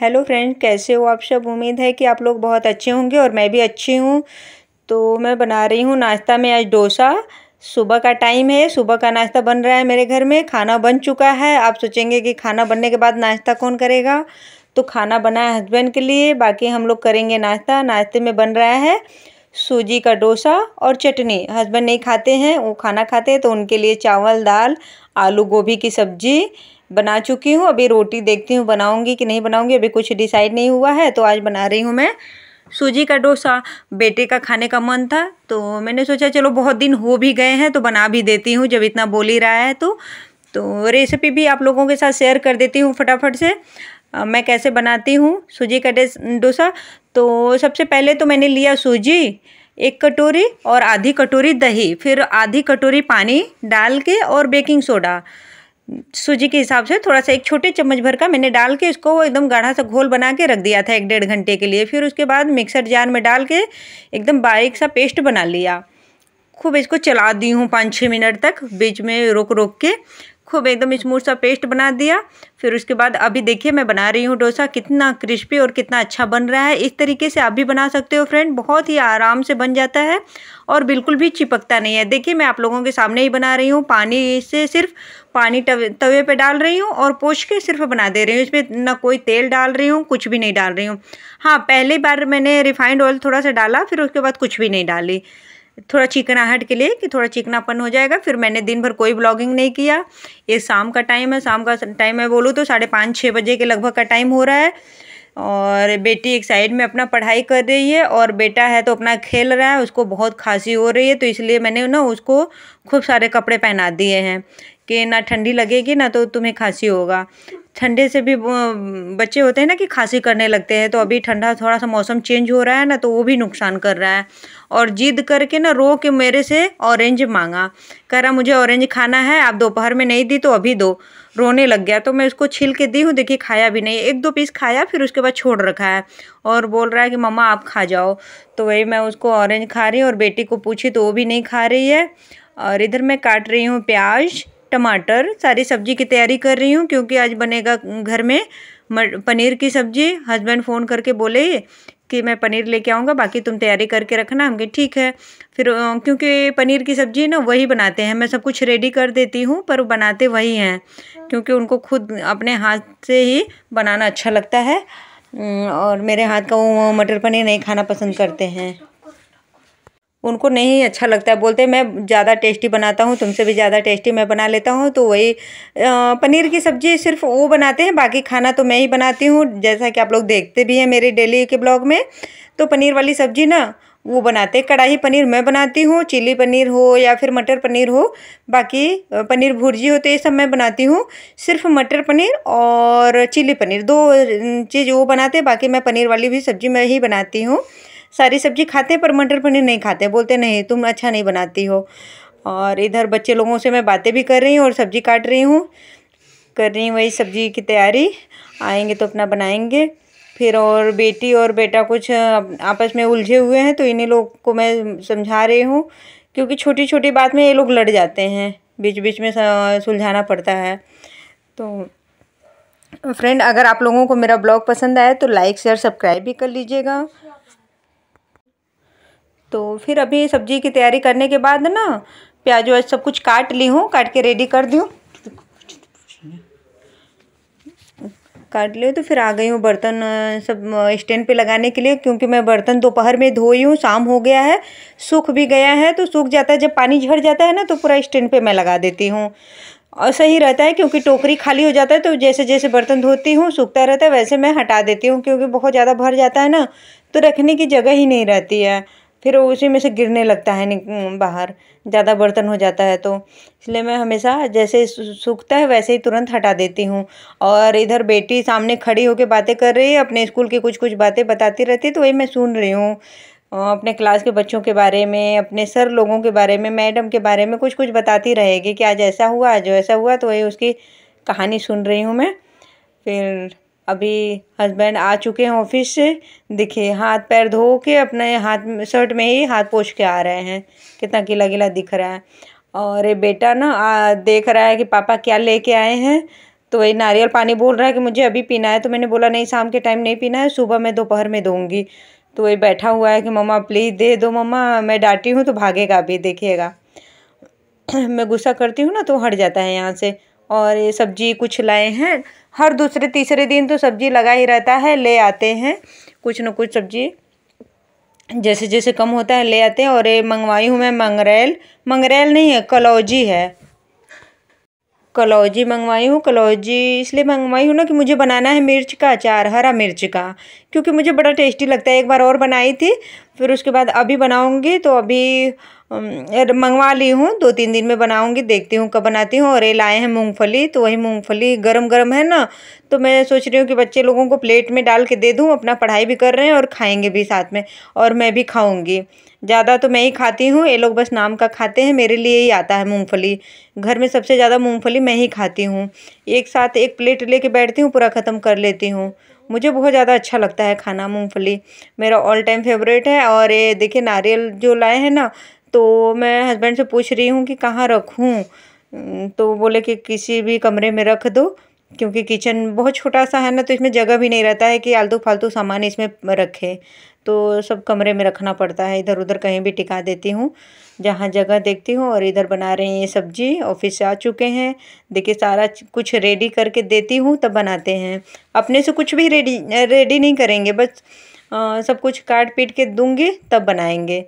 hello friend कैसे हो आप सब उम्मीद है कि आप लोग बहुत अच्छे होंगे और मैं भी अच्छी हूँ तो मैं बना रही हूँ नाश्ता में आज डोसा सुबह का टाइम है सुबह का नाश्ता बन रहा है मेरे घर में खाना बन चुका है आप सोचेंगे कि खाना बनने के बाद नाश्ता कौन करेगा तो खाना बना है हस्बैंड के लिए बाकी हम लोग करेंगे नाश्ता नाश्ते में बन रहा है सूजी का डोसा और चटनी हस्बैंड नहीं खाते हैं वो खाना खाते हैं तो उनके लिए चावल दाल आलू गोभी की सब्ज़ी बना चुकी हूँ अभी रोटी देखती हूँ बनाऊँगी कि नहीं बनाऊँगी अभी कुछ डिसाइड नहीं हुआ है तो आज बना रही हूँ मैं सूजी का डोसा बेटे का खाने का मन था तो मैंने सोचा चलो बहुत दिन हो भी गए हैं तो बना भी देती हूँ जब इतना बोल ही रहा है तो तो रेसिपी भी आप लोगों के साथ शेयर कर देती हूँ फटाफट से आ, मैं कैसे बनाती हूँ सूजी का डोसा तो सबसे पहले तो मैंने लिया सूजी एक कटोरी और आधी कटोरी दही फिर आधी कटोरी पानी डाल के और बेकिंग सोडा सूजी के हिसाब से थोड़ा सा एक छोटे चम्मच भर का मैंने डाल के इसको एकदम गाढ़ा सा घोल बना के रख दिया था एक डेढ़ घंटे के लिए फिर उसके बाद मिक्सर जार में डाल के एकदम बारीक सा पेस्ट बना लिया खूब इसको चला दी हूँ पाँच छः मिनट तक बीच में रोक रोक के खूब एकदम स्मूथ सा पेस्ट बना दिया फिर उसके बाद अभी देखिए मैं बना रही हूँ डोसा कितना क्रिस्पी और कितना अच्छा बन रहा है इस तरीके से आप भी बना सकते हो फ्रेंड बहुत ही आराम से बन जाता है और बिल्कुल भी चिपकता नहीं है देखिए मैं आप लोगों के सामने ही बना रही हूँ पानी से सिर्फ पानी तवे तवे पे डाल रही हूँ और पोछ के सिर्फ बना दे रही हूँ इसमें ना कोई तेल डाल रही हूँ कुछ भी नहीं डाल रही हूँ हाँ पहली बार मैंने रिफाइंड ऑयल थोड़ा सा डाला फिर उसके बाद कुछ भी नहीं डाली थोड़ा चिकनाहट के लिए कि थोड़ा चिकनापन हो जाएगा फिर मैंने दिन भर कोई ब्लॉगिंग नहीं किया ये शाम का टाइम है शाम का टाइम मैं बोलूँ तो साढ़े पाँच छः बजे के लगभग का टाइम हो रहा है और बेटी एक साइड में अपना पढ़ाई कर रही है और बेटा है तो अपना खेल रहा है उसको बहुत खांसी हो रही है तो इसलिए मैंने ना उसको खूब सारे कपड़े पहना दिए हैं कि ना ठंडी लगेगी ना तो तुम्हें खांसी होगा ठंडे से भी बच्चे होते हैं ना कि खांसी करने लगते हैं तो अभी ठंडा थोड़ा सा मौसम चेंज हो रहा है ना तो वो भी नुकसान कर रहा है और जिद करके ना रो के मेरे से ऑरेंज मांगा कह रहा मुझे ऑरेंज खाना है आप दोपहर में नहीं दी तो अभी दो रोने लग गया तो मैं उसको छील के दी हूँ देखिए खाया भी नहीं एक दो पीस खाया फिर उसके बाद छोड़ रखा है और बोल रहा है कि मम्मा आप खा जाओ तो वही मैं उसको ऑरेंज खा रही हूँ और बेटी को पूछी तो वो भी नहीं खा रही है और इधर मैं काट रही हूँ प्याज टमाटर सारी सब्जी की तैयारी कर रही हूँ क्योंकि आज बनेगा घर में पनीर की सब्जी हस्बैंड फ़ोन करके बोले कि मैं पनीर लेके आऊँगा बाकी तुम तैयारी करके रखना हम ठीक है फिर क्योंकि पनीर की सब्ज़ी ना वही बनाते हैं मैं सब कुछ रेडी कर देती हूँ पर बनाते वही हैं क्योंकि उनको खुद अपने हाथ से ही बनाना अच्छा लगता है और मेरे हाथ का वो मटर पनीर नहीं खाना पसंद करते हैं उनको नहीं अच्छा लगता है बोलते मैं ज़्यादा टेस्टी बनाता हूँ तुमसे भी ज़्यादा टेस्टी मैं बना लेता हूँ तो वही पनीर की सब्ज़ी सिर्फ वो बनाते हैं बाकी खाना तो मैं ही बनाती हूँ जैसा कि आप लोग देखते भी हैं मेरे डेली के ब्लॉग में तो पनीर वाली सब्ज़ी ना वो बनाते हैं कढ़ाई पनीर मैं बनाती हूँ चिली पनीर हो या फिर मटर पनीर हो बाकी पनीर भुर्जी होते ये सब मैं बनाती हूँ सिर्फ मटर पनीर और चिली पनीर दो चीज़ वो बनाते हैं बाकी मैं पनीर वाली भी सब्ज़ी मैं ही बनाती हूँ सारी सब्जी खाते हैं पर मटर पनीर नहीं खाते बोलते नहीं तुम अच्छा नहीं बनाती हो और इधर बच्चे लोगों से मैं बातें भी कर रही हूँ और सब्जी काट रही हूँ कर रही हूँ वही सब्जी की तैयारी आएंगे तो अपना बनाएंगे फिर और बेटी और बेटा कुछ आपस में उलझे हुए हैं तो इन्हीं लोग को मैं समझा रही हूँ क्योंकि छोटी छोटी बात में ये लोग लड़ जाते हैं बीच बीच में सुलझाना पड़ता है तो फ्रेंड अगर आप लोगों को मेरा ब्लॉग पसंद आया तो लाइक शेयर सब्सक्राइब भी कर लीजिएगा तो फिर अभी सब्जी की तैयारी करने के बाद ना प्याज व्याज सब कुछ काट ली हूँ काट के रेडी कर दी हूँ काट लियो तो फिर आ गई हूँ बर्तन सब स्टैंड पे लगाने के लिए क्योंकि मैं बर्तन दोपहर में धोई हूँ शाम हो गया है सूख भी गया है तो सूख जाता है जब पानी झड़ जाता है ना तो पूरा स्टैंड पे मैं लगा देती हूँ और सही रहता है क्योंकि टोकरी खाली हो जाता है तो जैसे जैसे बर्तन धोती हूँ सूखता रहता है वैसे मैं हटा देती हूँ क्योंकि बहुत ज़्यादा भर जाता है ना तो रखने की जगह ही नहीं रहती है फिर उसी में से गिरने लगता है बाहर ज़्यादा बर्तन हो जाता है तो इसलिए मैं हमेशा जैसे सूखता है वैसे ही तुरंत हटा देती हूँ और इधर बेटी सामने खड़ी होकर बातें कर रही है अपने स्कूल की कुछ कुछ बातें बताती रहती तो वही मैं सुन रही हूँ अपने क्लास के बच्चों के बारे में अपने सर लोगों के बारे में मैडम के बारे में कुछ कुछ बताती रहेगी कि आज ऐसा हुआ आज ऐसा हुआ तो वही उसकी कहानी सुन रही हूँ मैं फिर अभी हस्बैंड आ चुके हैं ऑफिस से दिखे हाथ पैर धो के अपने हाथ शर्ट में ही हाथ पोछ के आ रहे हैं कितना गीला गीला दिख रहा है और ये बेटा ना आ, देख रहा है कि पापा क्या लेके आए हैं तो वही नारियल पानी बोल रहा है कि मुझे अभी पीना है तो मैंने बोला नहीं शाम के टाइम नहीं पीना है सुबह मैं दोपहर में दूँगी तो वही बैठा हुआ है कि मम्मा प्लीज़ दे दो मम्मा मैं डांटी हूँ तो भागेगा अभी देखिएगा मैं गुस्सा करती हूँ ना तो हट जाता है यहाँ से और ये सब्जी कुछ लाए हैं हर दूसरे तीसरे दिन तो सब्जी लगा ही रहता है ले आते हैं कुछ न कुछ सब्जी जैसे जैसे कम होता है ले आते हैं और ये मंगवाई हूँ मैं मंगरेल मंगरेल नहीं है कलौजी है कलौजी मंगवाई हूँ कलौजी इसलिए मंगवाई हूँ ना कि मुझे बनाना है मिर्च का अचार हरा मिर्च का क्योंकि मुझे बड़ा टेस्टी लगता है एक बार और बनाई थी फिर उसके बाद अभी बनाऊँगी तो अभी मंगवा ली हूँ दो तीन दिन में बनाऊँगी देखती हूँ कब बनाती हूँ और ये लाए हैं मूँगफली तो वही मूँगफली गरम गरम है ना तो मैं सोच रही हूँ कि बच्चे लोगों को प्लेट में डाल के दे दूँ अपना पढ़ाई भी कर रहे हैं और खाएँगे भी साथ में और मैं भी खाऊँगी ज़्यादा तो मैं ही खाती हूँ ये लोग बस नाम का खाते हैं मेरे लिए ही आता है मूँगफली घर में सबसे ज़्यादा मूँगफली मैं ही खाती हूँ एक साथ एक प्लेट लेके बैठती हूँ पूरा ख़त्म कर लेती हूँ मुझे बहुत ज़्यादा अच्छा लगता है खाना मूँगफली मेरा ऑल टाइम फेवरेट है और ये देखिए नारियल जो लाए हैं ना तो मैं हस्बैंड से पूछ रही हूँ कि कहाँ रखूँ तो बोले कि किसी भी कमरे में रख दो क्योंकि किचन बहुत छोटा सा है ना तो इसमें जगह भी नहीं रहता है कि आलतू फालतू सामान इसमें रखे तो सब कमरे में रखना पड़ता है इधर उधर कहीं भी टिका देती हूँ जहाँ जगह देखती हूँ और इधर बना रहे हैं ये सब्जी ऑफिस से आ चुके हैं देखिए सारा कुछ रेडी करके देती हूँ तब बनाते हैं अपने से कुछ भी रेडी रेडी नहीं करेंगे बस आ, सब कुछ काट पीट के दूँगी तब बनाएंगे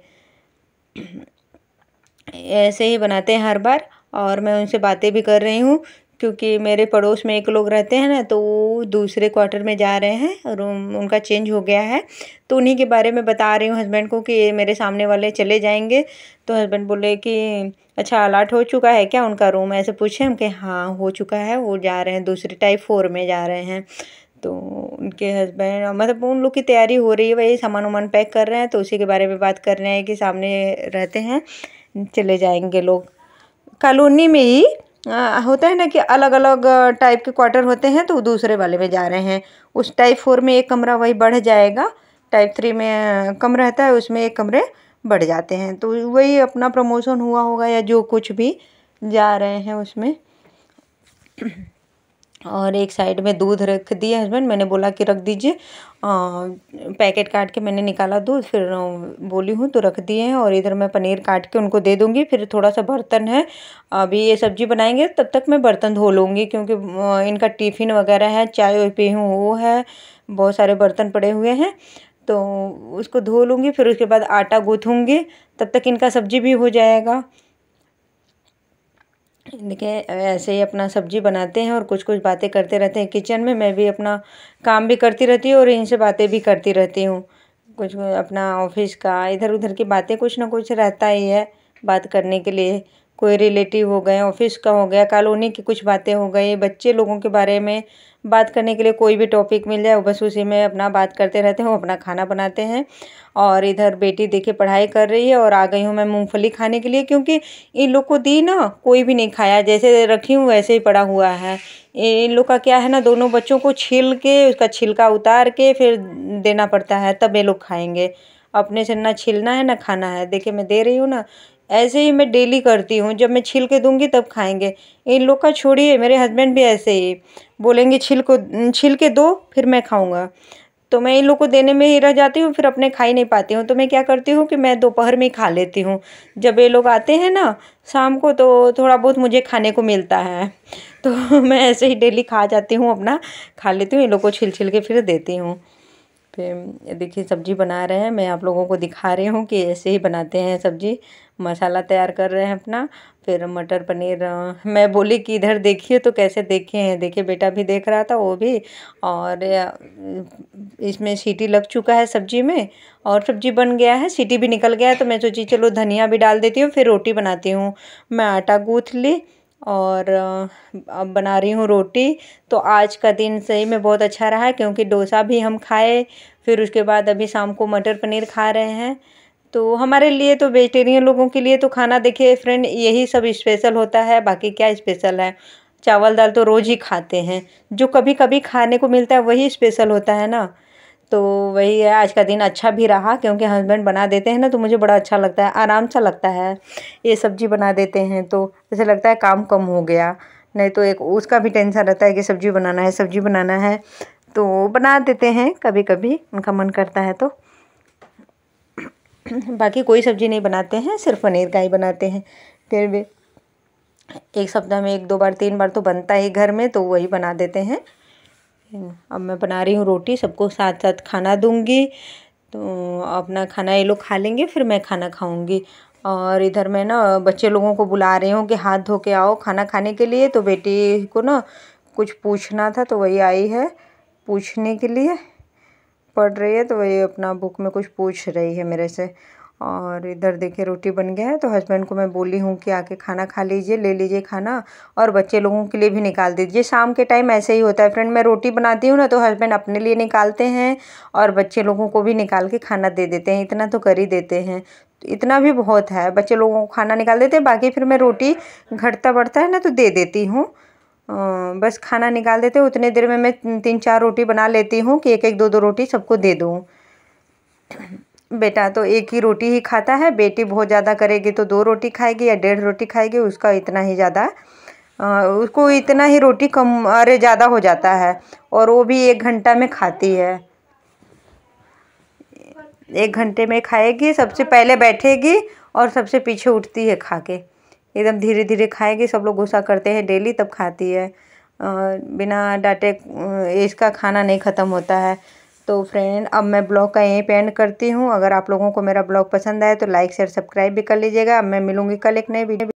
ऐसे ही बनाते हैं हर बार और मैं उनसे बातें भी कर रही हूँ क्योंकि मेरे पड़ोस में एक लोग रहते हैं ना तो वो दूसरे क्वार्टर में जा रहे हैं रूम उनका चेंज हो गया है तो उन्हीं के बारे में बता रही हूँ हस्बैंड को कि ये मेरे सामने वाले चले जाएंगे तो हस्बैंड बोले कि अच्छा अलर्ट हो चुका है क्या उनका रूम ऐसे पूछे हम कि हाँ हो चुका है वो जा रहे हैं दूसरे टाइप फोर में जा रहे हैं तो उनके हस्बैंड मतलब उन लोग की तैयारी हो रही है वही सामान वामान पैक कर रहे हैं तो उसी के बारे में बात कर रहे हैं कि सामने रहते हैं चले जाएंगे लोग कॉलोनी में ही आ, होता है ना कि अलग अलग टाइप के क्वार्टर होते हैं तो दूसरे वाले में जा रहे हैं उस टाइप फोर में एक कमरा वही बढ़ जाएगा टाइप थ्री में कम रहता है उसमें एक कमरे बढ़ जाते हैं तो वही अपना प्रमोशन हुआ होगा या जो कुछ भी जा रहे हैं उसमें और एक साइड में दूध रख दिया हस्बैंड मैंने बोला कि रख दीजिए पैकेट काट के मैंने निकाला दूध फिर बोली हूँ तो रख दिए हैं और इधर मैं पनीर काट के उनको दे दूँगी फिर थोड़ा सा बर्तन है अभी ये सब्जी बनाएंगे तब तक मैं बर्तन धो लूँगी क्योंकि इनका टिफ़िन वगैरह है चाय पी हूँ वो है बहुत सारे बर्तन पड़े हुए हैं तो उसको धो लूँगी फिर उसके बाद आटा गूँथूँगी तब तक इनका सब्जी भी हो जाएगा देखिए ऐसे ही अपना सब्जी बनाते हैं और कुछ कुछ बातें करते रहते हैं किचन में मैं भी अपना काम भी करती रहती हूँ और इनसे बातें भी करती रहती हूँ कुछ अपना ऑफिस का इधर उधर की बातें कुछ ना कुछ रहता ही है बात करने के लिए कोई रिलेटिव हो गए ऑफिस का हो गया कॉलोनी की कुछ बातें हो गई बच्चे लोगों के बारे में बात करने के लिए कोई भी टॉपिक मिल जाए बस उसी में अपना बात करते रहते हैं अपना खाना बनाते हैं और इधर बेटी देखे पढ़ाई कर रही है और आ गई हूँ मैं मूंगफली खाने के लिए क्योंकि इन लोग को दी ना कोई भी नहीं खाया जैसे रखी हूँ वैसे ही पड़ा हुआ है इन लोग का क्या है ना दोनों बच्चों को छील के उसका छिलका उतार के फिर देना पड़ता है तब ये लोग खाएंगे अपने से ना छिलना है ना खाना है देखिए मैं दे रही हूँ ना ऐसे ही मैं डेली करती हूँ जब मैं छिल के दूँगी तब खाएँगे इन लोग का छोड़िए मेरे हस्बैंड भी ऐसे ही बोलेंगे छिल को छिल के दो फिर मैं खाऊँगा तो मैं इन लोग को देने में ही रह जाती हूँ फिर अपने खा ही नहीं पाती हूँ तो मैं क्या करती हूँ कि मैं दोपहर में ही खा लेती हूँ जब ये लोग आते हैं ना शाम को तो थोड़ा बहुत मुझे खाने को मिलता है तो मैं ऐसे ही डेली खा जाती हूँ अपना खा लेती हूँ इन लोग को छिल छिल के फिर देती हूँ पे देखिए सब्जी बना रहे हैं मैं आप लोगों को दिखा रही हूँ कि ऐसे ही बनाते हैं सब्जी मसाला तैयार कर रहे हैं अपना फिर मटर पनीर मैं बोली कि इधर देखिए तो कैसे देखे हैं देखिए बेटा भी देख रहा था वो भी और इसमें सीटी लग चुका है सब्जी में और सब्जी बन गया है सीटी भी निकल गया है तो मैं सोची चलो धनिया भी डाल देती हूँ फिर रोटी बनाती हूँ मैं आटा गूँथ ली और अब बना रही हूँ रोटी तो आज का दिन सही में बहुत अच्छा रहा क्योंकि डोसा भी हम खाए फिर उसके बाद अभी शाम को मटर पनीर खा रहे हैं तो हमारे लिए तो वेजिटेरियन लोगों के लिए तो खाना देखिए फ्रेंड यही सब स्पेशल होता है बाकी क्या स्पेशल है चावल दाल तो रोज़ ही खाते हैं जो कभी कभी खाने को मिलता है वही स्पेशल होता है ना तो वही है आज का दिन अच्छा भी रहा क्योंकि हस्बैंड बना देते हैं ना तो मुझे बड़ा अच्छा लगता है आराम सा लगता है ये सब्ज़ी बना देते हैं तो ऐसे लगता है काम कम हो गया नहीं तो एक उसका भी टेंशन रहता है कि सब्ज़ी बनाना है सब्ज़ी बनाना है तो बना देते हैं कभी कभी उनका मन करता है तो बाकी कोई सब्ज़ी नहीं बनाते हैं सिर्फ पनीर का ही बनाते हैं फिर भी एक सप्ताह में एक दो बार तीन बार तो बनता ही घर में तो वही बना देते हैं अब मैं बना रही हूँ रोटी सबको साथ साथ खाना दूंगी तो अपना खाना ये लोग खा लेंगे फिर मैं खाना खाऊँगी और इधर मैं ना बच्चे लोगों को बुला रही हूँ कि हाथ धो के आओ खाना खाने के लिए तो बेटी को ना कुछ पूछना था तो वही आई है पूछने के लिए पढ़ रही है तो वही अपना बुक में कुछ पूछ रही है मेरे से और इधर देखिए रोटी बन गया है तो हस्बैंड को मैं बोली हूँ कि आके खाना खा लीजिए ले लीजिए खाना और बच्चे लोगों के लिए भी निकाल दीजिए शाम के टाइम ऐसे ही होता है फ्रेंड मैं रोटी बनाती हूँ ना तो हस्बैंड अपने लिए निकालते हैं और बच्चे लोगों को भी निकाल के खाना दे देते हैं इतना तो कर ही देते हैं इतना भी बहुत है बच्चे लोगों को खाना निकाल देते हैं बाकी फिर मैं रोटी घटता बढ़ता है ना तो दे देती हूँ बस खाना निकाल देते उतने देर में मैं तीन चार रोटी बना लेती हूँ कि एक एक दो दो रोटी सबको दे दूँ बेटा तो एक ही रोटी ही खाता है बेटी बहुत ज़्यादा करेगी तो दो रोटी खाएगी या डेढ़ रोटी खाएगी उसका इतना ही ज़्यादा उसको इतना ही रोटी कम अरे ज़्यादा हो जाता है और वो भी एक घंटा में खाती है एक घंटे में खाएगी सबसे पहले बैठेगी और सबसे पीछे उठती है खा के एकदम धीरे धीरे खाएगी सब लोग गुस्सा करते हैं डेली तब खाती है बिना डाटे इसका खाना नहीं ख़त्म होता है तो फ्रेंड अब मैं ब्लॉग का यहीं पे एंड करती हूँ अगर आप लोगों को मेरा ब्लॉग पसंद आए तो लाइक शेयर सब्सक्राइब भी कर लीजिएगा अब मैं मिलूंगी कल एक नए वीडियो